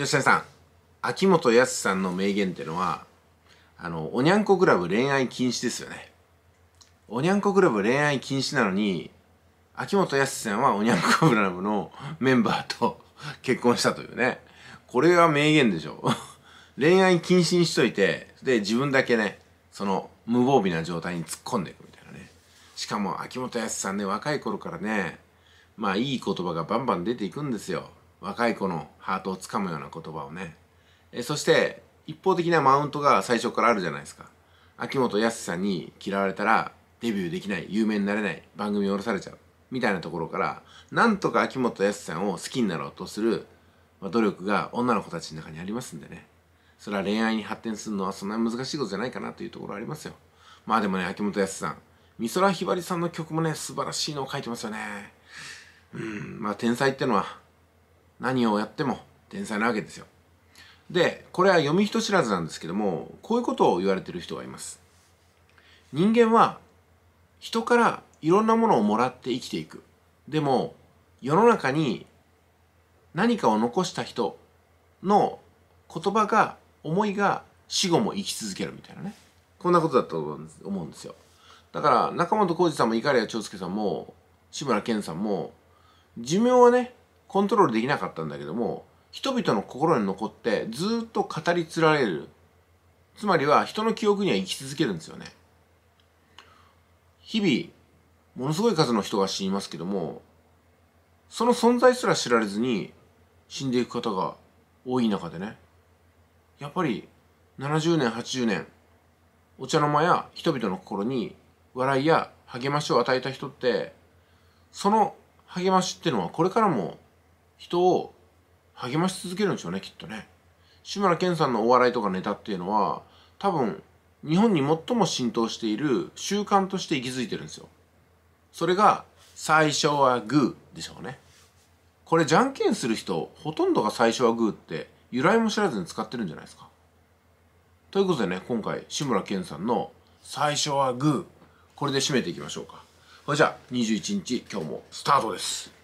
吉田さん秋元康さんの名言ってのはあのおにゃんこクラブ恋愛禁止ですよねおにゃんこクラブ恋愛禁止なのに秋元康さんはおにゃんこクラブのメンバーと 結婚したというねこれは名言でしょ 恋愛禁止にしといてで自分だけねその無防備な状態に突っ込んでいくみたいなねしかも秋元康さんね若い頃からねまあいい言葉がバンバン出ていくんですよ若い子のハートをつかむような言葉をねえそして一方的なマウントが最初からあるじゃないですか秋元康さんに嫌われたらデビューできない有名になれない番組を降ろされちゃうみたいなところからなんとか秋元康さんを好きになろうとする、ま努力が女の子たちの中にありますんでねそれは恋愛に発展するのはそんなに難しいことじゃないかなというところありますよまあでもね秋元康さん美空ひばりさんの曲もね素晴らしいのを書いてますよねうんまあ天才ってのは何をやっても天才なわけですよでこれは読み人知らずなんですけどもこういうことを言われてる人がいます人間は人からいろんなものをもらって生きていくでも世の中に何かを残した人の言葉が思いが死後も生き続けるみたいなねこんなことだと思うんですよだから中本浩二さんも碇谷長介さんも志村けんさんも寿命はねコントロールできなかったんだけども人々の心に残ってずっと語り継がれるつまりは人の記憶には生き続けるんですよね日々ものすごい数の人が死にますけどもその存在すら知られずに死んでいく方が多い中でねやっぱり70年80年お茶の間や人々の心に笑いや励ましを与えた人ってその励ましってのはこれからも人を励まし続けるんでしょうねきっとね志村けんさんのお笑いとかネタっていうのは多分日本に最も浸透している習慣として息づいてるんですよそれが最初はグーでしょうねこれじゃんけんする人ほとんどが最初はグーって由来も知らずに使ってるんじゃないですかということでね今回志村けんさんの最初はグーこれで締めていきましょうかそれじゃあ21日今日もスタートです